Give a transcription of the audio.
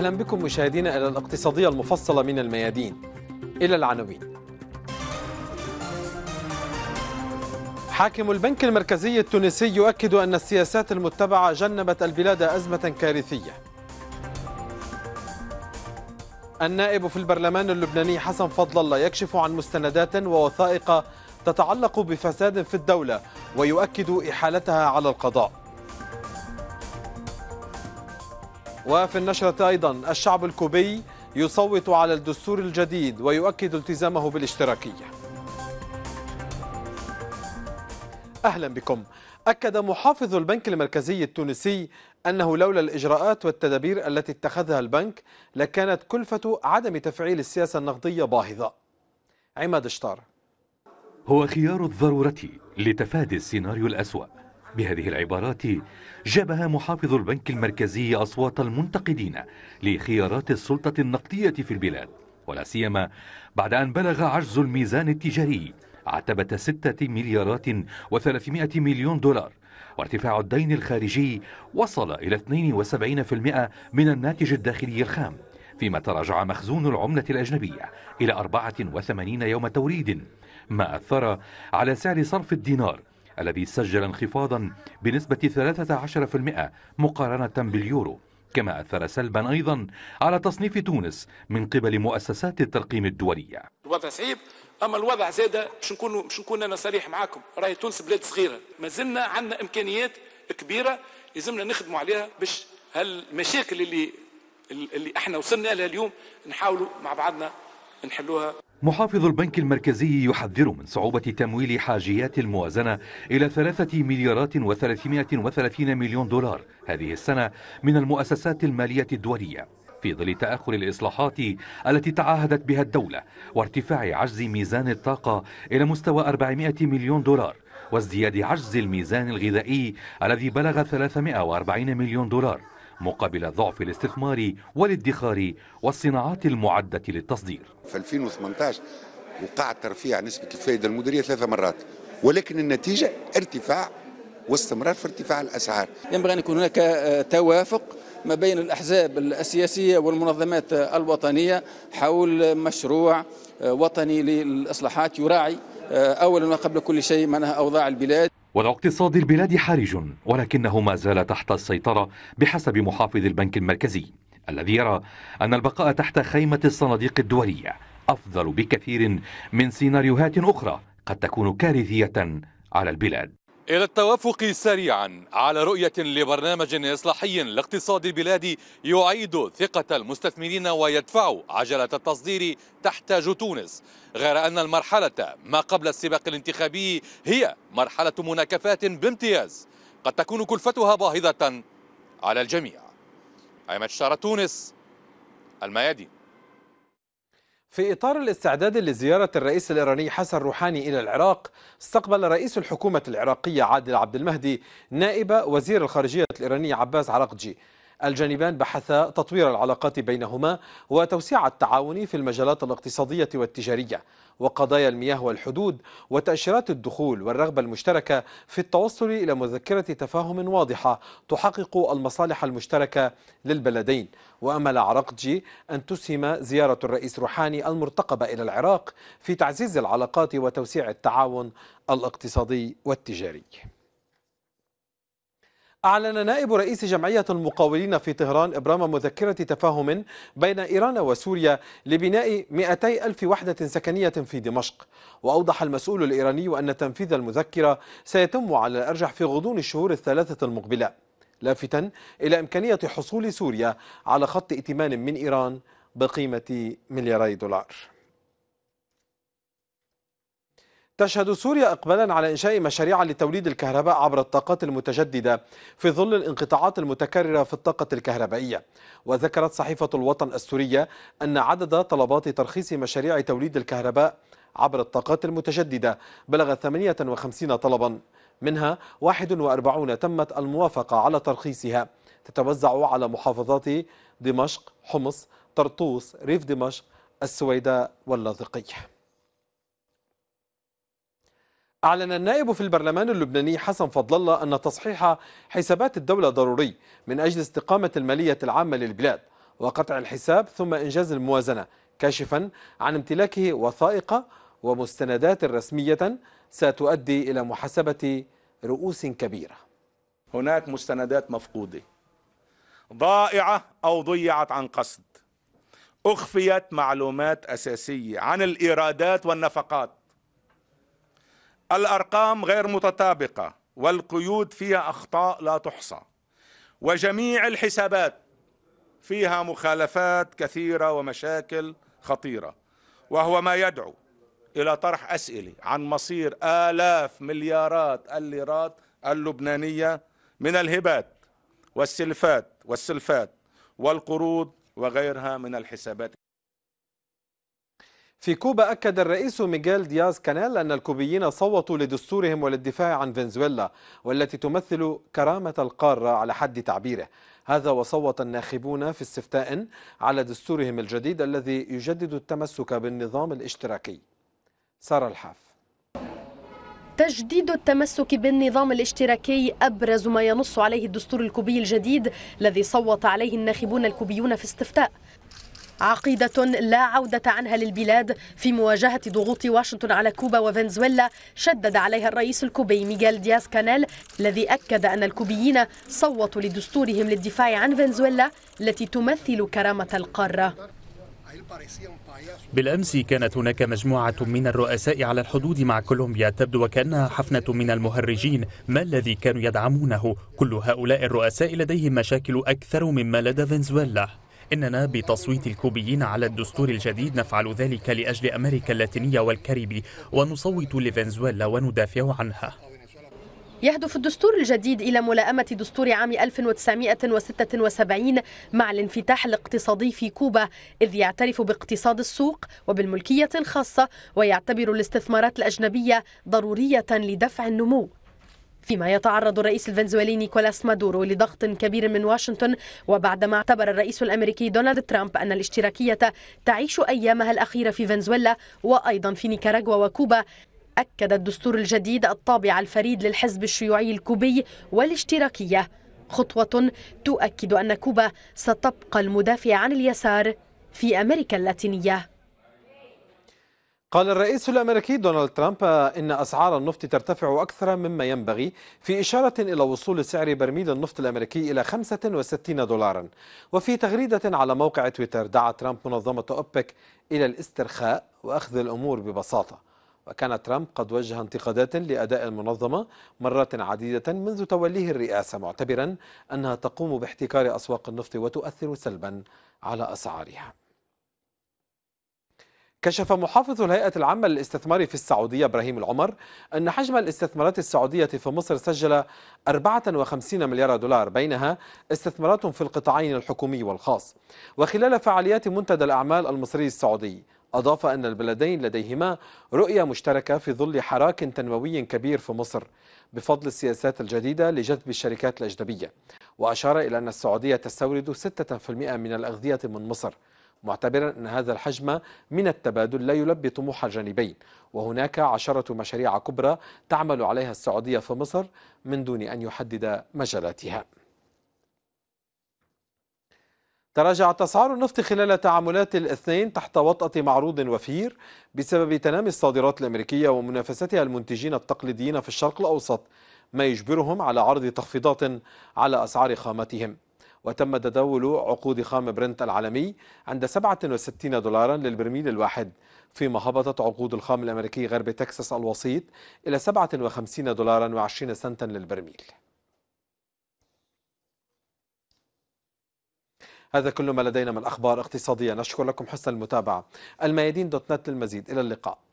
أهلا بكم مشاهدينا إلى الاقتصادية المفصلة من الميادين إلى العناوين حاكم البنك المركزي التونسي يؤكد أن السياسات المتبعة جنبت البلاد أزمة كارثية النائب في البرلمان اللبناني حسن فضل الله يكشف عن مستندات ووثائق تتعلق بفساد في الدولة ويؤكد إحالتها على القضاء وفي النشرة أيضا الشعب الكوبي يصوت على الدستور الجديد ويؤكد التزامه بالاشتراكية أهلا بكم أكد محافظ البنك المركزي التونسي أنه لولا الإجراءات والتدابير التي اتخذها البنك لكانت كلفة عدم تفعيل السياسة النقدية باهظة عماد اشتار هو خيار الضرورة لتفادي السيناريو الأسوأ بهذه العبارات جابها محافظ البنك المركزي أصوات المنتقدين لخيارات السلطة النقدية في البلاد ولا سيما بعد أن بلغ عجز الميزان التجاري عتبة 6 مليارات و300 مليون دولار وارتفاع الدين الخارجي وصل إلى 72% من الناتج الداخلي الخام فيما تراجع مخزون العملة الأجنبية إلى 84 يوم توريد ما أثر على سعر صرف الدينار الذي سجل انخفاضا بنسبة 13% مقارنة باليورو كما أثر سلبا أيضا على تصنيف تونس من قبل مؤسسات الترقيم الدولية الوضع صعيب اما الوضع زاد باش نكون باش نكون انا صريح معاكم راهي تونس بلاد صغيره ما زلنا عندنا امكانيات كبيره لازمنا نخدموا عليها باش هالمشاكل اللي اللي احنا وصلنا لها اليوم نحاولوا مع بعضنا نحلوها محافظ البنك المركزي يحذر من صعوبة تمويل حاجيات الموازنة إلى ثلاثة مليارات وثلاثمائة وثلاثين مليون دولار هذه السنة من المؤسسات المالية الدولية في ظل تأخر الإصلاحات التي تعاهدت بها الدولة وارتفاع عجز ميزان الطاقة إلى مستوى 400 مليون دولار وازدياد عجز الميزان الغذائي الذي بلغ 340 مليون دولار مقابل ضعف الاستثمار والادخار والصناعات المعدة للتصدير في 2018 وقع ترفيع نسبة الفائدة المدرية ثلاث مرات ولكن النتيجة ارتفاع واستمرار في ارتفاع الأسعار ينبغي أن يكون هناك آه، توافق ما بين الأحزاب السياسية والمنظمات آه، الوطنية حول مشروع آه، وطني للإصلاحات يراعي أولا وقبل كل شيء معناها أوضاع البلاد والاقتصاد البلاد حرج ولكنه ما زال تحت السيطرة بحسب محافظ البنك المركزي الذي يرى أن البقاء تحت خيمة الصناديق الدولية أفضل بكثير من سيناريوهات أخرى قد تكون كارثية على البلاد إلى التوافق سريعا على رؤية لبرنامج إصلاحي لاقتصاد البلاد يعيد ثقة المستثمرين ويدفع عجلة التصدير تحتاج تونس غير أن المرحلة ما قبل السباق الانتخابي هي مرحلة مناكفات بامتياز قد تكون كلفتها باهظة على الجميع عمد شارة تونس الميادين في إطار الاستعداد لزيارة الرئيس الإيراني حسن روحاني إلى العراق استقبل رئيس الحكومة العراقية عادل عبد المهدي نائب وزير الخارجية الإيراني عباس عراقجي الجانبان بحثا تطوير العلاقات بينهما وتوسيع التعاون في المجالات الاقتصادية والتجارية وقضايا المياه والحدود وتأشيرات الدخول والرغبة المشتركة في التوصل إلى مذكرة تفاهم واضحة تحقق المصالح المشتركة للبلدين وأمل عرقجي أن تسهم زيارة الرئيس روحاني المرتقبة إلى العراق في تعزيز العلاقات وتوسيع التعاون الاقتصادي والتجاري أعلن نائب رئيس جمعية المقاولين في طهران إبرام مذكرة تفاهم بين إيران وسوريا لبناء 200 ألف وحدة سكنية في دمشق وأوضح المسؤول الإيراني أن تنفيذ المذكرة سيتم على الأرجح في غضون الشهور الثلاثة المقبلة لافتا إلى إمكانية حصول سوريا على خط ائتمان من إيران بقيمة ملياري دولار تشهد سوريا إقبالا على إنشاء مشاريع لتوليد الكهرباء عبر الطاقات المتجددة في ظل الانقطاعات المتكررة في الطاقة الكهربائية وذكرت صحيفة الوطن السورية أن عدد طلبات ترخيص مشاريع توليد الكهرباء عبر الطاقات المتجددة بلغ 58 طلبا منها 41 تمت الموافقة على ترخيصها تتوزع على محافظات دمشق حمص طرطوس ريف دمشق السويداء واللاذقية أعلن النائب في البرلمان اللبناني حسن فضل الله أن تصحيح حسابات الدولة ضروري من أجل استقامة المالية العامة للبلاد وقطع الحساب ثم إنجاز الموازنة كاشفا عن امتلاكه وثائق ومستندات رسمية ستؤدي إلى محاسبة رؤوس كبيرة هناك مستندات مفقودة ضائعة أو ضيعت عن قصد أخفيت معلومات أساسية عن الإيرادات والنفقات الارقام غير متطابقه والقيود فيها اخطاء لا تحصى وجميع الحسابات فيها مخالفات كثيره ومشاكل خطيره وهو ما يدعو الى طرح اسئله عن مصير الاف مليارات الليرات اللبنانيه من الهبات والسلفات والسلفات والقروض وغيرها من الحسابات في كوبا أكد الرئيس ميغيل دياز كانيل أن الكوبيين صوتوا لدستورهم وللدفاع عن فنزويلا والتي تمثل كرامة القارة على حد تعبيره هذا وصوت الناخبون في استفتاء على دستورهم الجديد الذي يجدد التمسك بالنظام الاشتراكي سارة الحاف تجديد التمسك بالنظام الاشتراكي أبرز ما ينص عليه الدستور الكوبي الجديد الذي صوت عليه الناخبون الكوبيون في استفتاء عقيدة لا عودة عنها للبلاد في مواجهة ضغوط واشنطن على كوبا وفنزويلا شدد عليها الرئيس الكوبي ميغيل دياز كانيل الذي أكد أن الكوبيين صوتوا لدستورهم للدفاع عن فنزويلا التي تمثل كرامة القارة بالأمس كانت هناك مجموعة من الرؤساء على الحدود مع كولومبيا تبدو وكأنها حفنة من المهرجين ما الذي كانوا يدعمونه؟ كل هؤلاء الرؤساء لديهم مشاكل أكثر مما لدى فنزويلا إننا بتصويت الكوبيين على الدستور الجديد نفعل ذلك لأجل أمريكا اللاتينية والكاريبي ونصوت لفنزويلا وندافع عنها يهدف الدستور الجديد إلى ملائمة دستور عام 1976 مع الانفتاح الاقتصادي في كوبا إذ يعترف باقتصاد السوق وبالملكية الخاصة ويعتبر الاستثمارات الأجنبية ضرورية لدفع النمو فيما يتعرض الرئيس الفنزويلي نيكولاس مادورو لضغط كبير من واشنطن وبعدما اعتبر الرئيس الامريكي دونالد ترامب ان الاشتراكيه تعيش ايامها الاخيره في فنزويلا وايضا في نيكاراغوا وكوبا اكد الدستور الجديد الطابع الفريد للحزب الشيوعي الكوبي والاشتراكيه خطوه تؤكد ان كوبا ستبقى المدافع عن اليسار في امريكا اللاتينيه قال الرئيس الامريكي دونالد ترامب ان اسعار النفط ترتفع اكثر مما ينبغي في اشاره الى وصول سعر برميل النفط الامريكي الى 65 دولارا وفي تغريده على موقع تويتر دعا ترامب منظمه اوبك الى الاسترخاء واخذ الامور ببساطه وكان ترامب قد وجه انتقادات لاداء المنظمه مرات عديده منذ توليه الرئاسه معتبرا انها تقوم باحتكار اسواق النفط وتؤثر سلبا على اسعارها كشف محافظ الهيئة العامة للاستثمار في السعودية إبراهيم العمر أن حجم الاستثمارات السعودية في مصر سجل 54 مليار دولار بينها استثمارات في القطاعين الحكومي والخاص وخلال فعاليات منتدى الأعمال المصري السعودي أضاف أن البلدين لديهما رؤية مشتركة في ظل حراك تنموي كبير في مصر بفضل السياسات الجديدة لجذب الشركات الأجنبية وأشار إلى أن السعودية تستورد 6% من الأغذية من مصر معتبرا أن هذا الحجم من التبادل لا يلبي طموح الجانبين وهناك عشرة مشاريع كبرى تعمل عليها السعودية في مصر من دون أن يحدد مجالاتها تراجعت أسعار النفط خلال تعاملات الاثنين تحت وطأة معروض وفير بسبب تنامي الصادرات الأمريكية ومنافستها المنتجين التقليديين في الشرق الأوسط ما يجبرهم على عرض تخفيضات على أسعار خامتهم وتم تداول عقود خام برنت العالمي عند 67 دولارا للبرميل الواحد فيما هبطت عقود الخام الأمريكي غرب تكساس الوسيط إلى 57 دولارا و20 سنتا للبرميل هذا كل ما لدينا من أخبار اقتصادية نشكر لكم حسن المتابعة الميادين دوت نت للمزيد إلى اللقاء